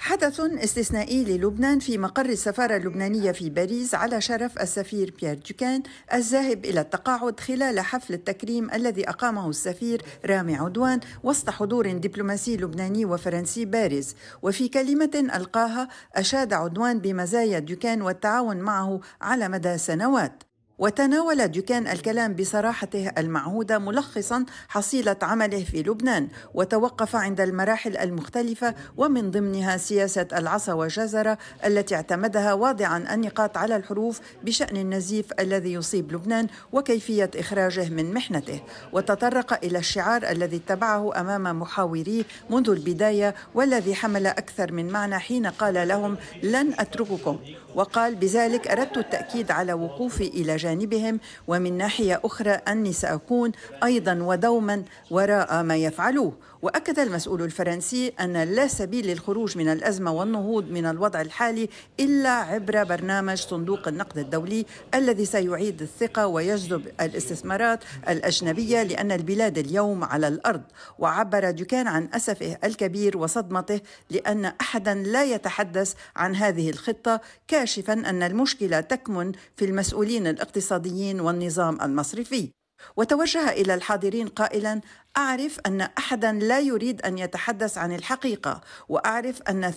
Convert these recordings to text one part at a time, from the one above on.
حدث استثنائي للبنان في مقر السفارة اللبنانية في باريس على شرف السفير بيير دوكان الذاهب إلى التقاعد خلال حفل التكريم الذي أقامه السفير رامي عدوان وسط حضور دبلوماسي لبناني وفرنسي بارز وفي كلمة ألقاها أشاد عدوان بمزايا دوكان والتعاون معه على مدى سنوات وتناول دوكان الكلام بصراحته المعهودة ملخصا حصيلة عمله في لبنان وتوقف عند المراحل المختلفة ومن ضمنها سياسة العصا والجزرة التي اعتمدها واضعا النقاط على الحروف بشأن النزيف الذي يصيب لبنان وكيفية إخراجه من محنته وتطرق إلى الشعار الذي اتبعه أمام محاوريه منذ البداية والذي حمل أكثر من معنى حين قال لهم لن أترككم وقال بذلك أردت التأكيد على وقوفي إلى جانب جانبهم ومن ناحية أخرى أني سأكون أيضا ودوما وراء ما يفعلوه وأكد المسؤول الفرنسي أن لا سبيل للخروج من الأزمة والنهوض من الوضع الحالي إلا عبر برنامج صندوق النقد الدولي الذي سيعيد الثقة ويجذب الاستثمارات الأجنبية لأن البلاد اليوم على الأرض وعبر دوكان عن أسفه الكبير وصدمته لأن أحدا لا يتحدث عن هذه الخطة كاشفا أن المشكلة تكمن في المسؤولين الاقتصاديين الاقتصاديين والنظام المصرفي وتوجه الى الحاضرين قائلا أعرف أن أحدا لا يريد أن يتحدث عن الحقيقة وأعرف أن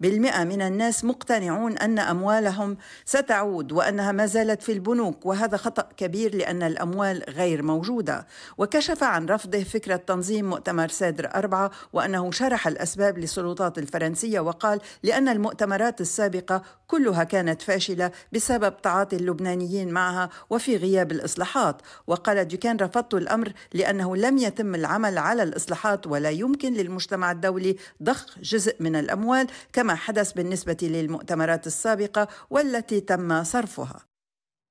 80% من الناس مقتنعون أن أموالهم ستعود وأنها ما زالت في البنوك وهذا خطأ كبير لأن الأموال غير موجودة وكشف عن رفضه فكرة تنظيم مؤتمر سادر أربعة وأنه شرح الأسباب للسلطات الفرنسية وقال لأن المؤتمرات السابقة كلها كانت فاشلة بسبب تعاطي اللبنانيين معها وفي غياب الإصلاحات وقال ديوكان رفضت الأمر لأنه لم يتم العمل على الإصلاحات ولا يمكن للمجتمع الدولي ضخ جزء من الأموال كما حدث بالنسبة للمؤتمرات السابقة والتي تم صرفها